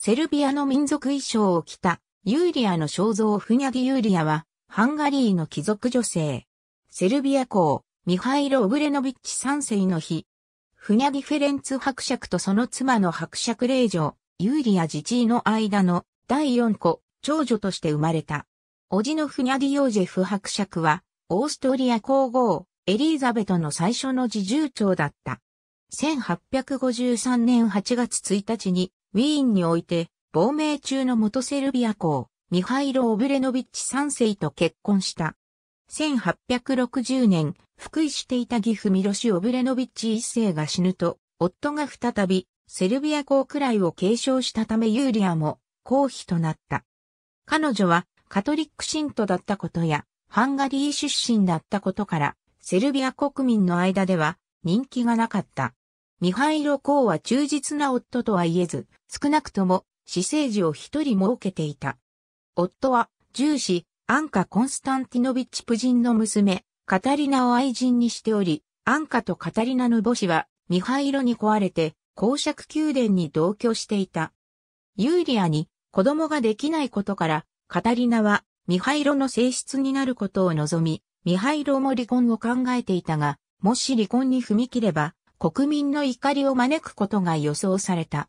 セルビアの民族衣装を着たユーリアの肖像フニャギユーリアは、ハンガリーの貴族女性。セルビア公、ミハイロ・オブレノビッチ3世の日。フニャギ・フェレンツ伯爵とその妻の伯爵令嬢、ユーリア・ジチーの間の第4子、長女として生まれた。おじのフニャギ・ヨージェフ伯爵は、オーストリア皇后、エリーザベトの最初の侍従長だった。1853年8月1日に、ウィーンにおいて、亡命中の元セルビア公、ミハイロ・オブレノビッチ3世と結婚した。1860年、福井していた義父ミロシ・オブレノビッチ1世が死ぬと、夫が再び、セルビア公くらいを継承したためユーリアも、公妃となった。彼女は、カトリック信徒だったことや、ハンガリー出身だったことから、セルビア国民の間では人気がなかった。ミハイロ・公は忠実な夫とは言えず、少なくとも、私生児を一人設けていた。夫は、重子、アンカ・コンスタンティノビッチ夫人の娘、カタリナを愛人にしており、アンカとカタリナの母子は、ミハイロに壊れて、公爵宮殿に同居していた。ユーリアに子供ができないことから、カタリナはミハイロの性質になることを望み、ミハイロも離婚を考えていたが、もし離婚に踏み切れば、国民の怒りを招くことが予想された。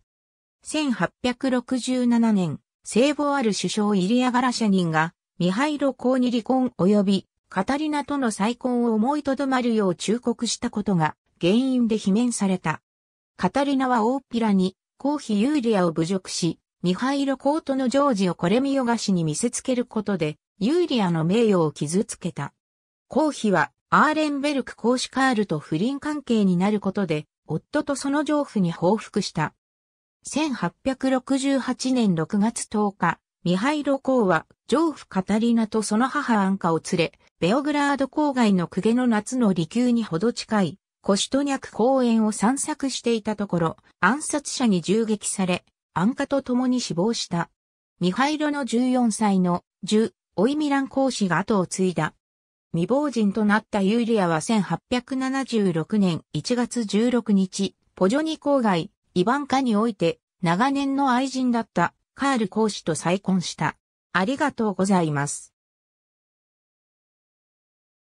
1867年、聖母ある首相イリア・ガラシャニンが、ミハイロ公に離婚及び、カタリナとの再婚を思いとどまるよう忠告したことが、原因で罷免された。カタリナは大っぴらに、公妃ユーリアを侮辱し、ミハイロ公とのジョージをこれ見よがしに見せつけることで、ユーリアの名誉を傷つけた。公妃はアーレンベルク公子カールと不倫関係になることで、夫とその丈夫に報復した。1868年6月10日、ミハイロ公は、丈夫カタリナとその母アンカを連れ、ベオグラード郊外のクゲの夏の離宮にほど近い、コシトニャク公園を散策していたところ、暗殺者に銃撃され、アンカと共に死亡した。ミハイロの14歳の、ジュ、オイミラン公子が後を継いだ。未亡人となったユーリアは1876年1月16日、ポジョニ郊外、イバンカにおいて、長年の愛人だったカール公使と再婚した。ありがとうございます。